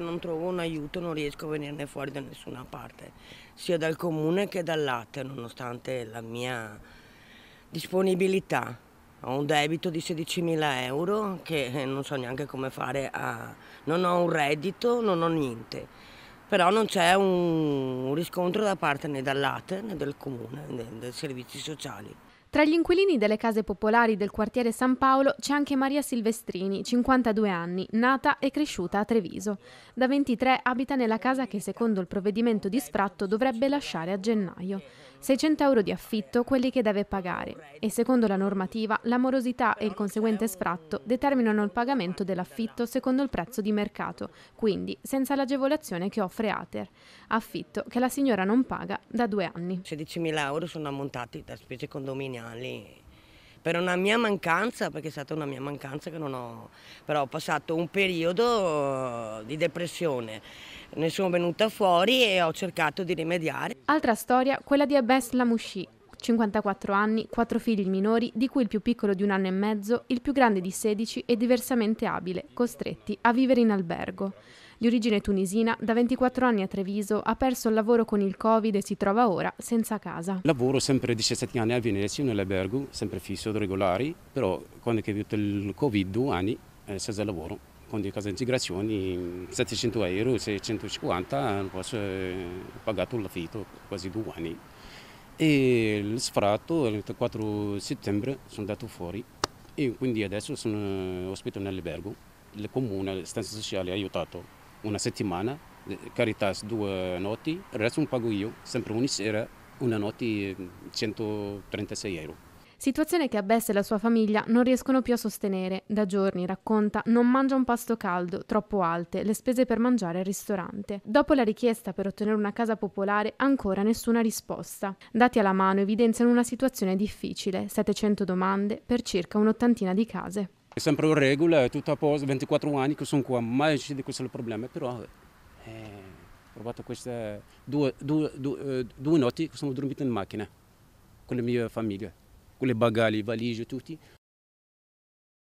Non trovo un aiuto, non riesco a venirne fuori da nessuna parte, sia dal comune che dal latte, nonostante la mia disponibilità. Ho un debito di 16.000 euro che non so neanche come fare a... non ho un reddito, non ho niente. Però non c'è un riscontro da parte né dal latte né del comune, né dei servizi sociali. Tra gli inquilini delle case popolari del quartiere San Paolo c'è anche Maria Silvestrini, 52 anni, nata e cresciuta a Treviso. Da 23 abita nella casa che secondo il provvedimento di sfratto dovrebbe lasciare a gennaio. 600 euro di affitto quelli che deve pagare e secondo la normativa l'amorosità e il conseguente sfratto determinano il pagamento dell'affitto secondo il prezzo di mercato, quindi senza l'agevolazione che offre Ater, affitto che la signora non paga da due anni. 16.000 euro sono ammontati da spese condominiali per una mia mancanza, perché è stata una mia mancanza che non ho, però ho passato un periodo di depressione ne sono venuta fuori e ho cercato di rimediare. Altra storia, quella di Abbas Lamouchi, 54 anni, 4 figli minori, di cui il più piccolo di un anno e mezzo, il più grande di 16 e diversamente abile, costretti a vivere in albergo. Di origine tunisina, da 24 anni a Treviso, ha perso il lavoro con il Covid e si trova ora senza casa. Lavoro sempre 17 anni a Venezia, nell'albergo, sempre fisso, regolari, però quando è venuto il Covid, due anni, eh, senza lavoro fondo di casa integrazioni 700 euro, 650 euro, posso pagato l'affitto quasi due anni. E il sfratto il 4 settembre sono andato fuori e quindi adesso sono ospito nell'albergo. Il comune, la stanza sociale ha aiutato una settimana, eh, Caritas due notti, il resto lo pago io, sempre ogni sera una notte 136 eh, euro. Situazione che Abbess e la sua famiglia non riescono più a sostenere. Da giorni, racconta, non mangia un pasto caldo, troppo alte, le spese per mangiare al ristorante. Dopo la richiesta per ottenere una casa popolare, ancora nessuna risposta. Dati alla mano evidenziano una situazione difficile, 700 domande per circa un'ottantina di case. È sempre in regola, è tutto a posto, 24 anni che sono qua, mai ci di questo problema, però eh, ho provato queste due, due, due, eh, due notti che sono dormito in macchina con la mia famiglia con le bagagli, le valigie, tutti.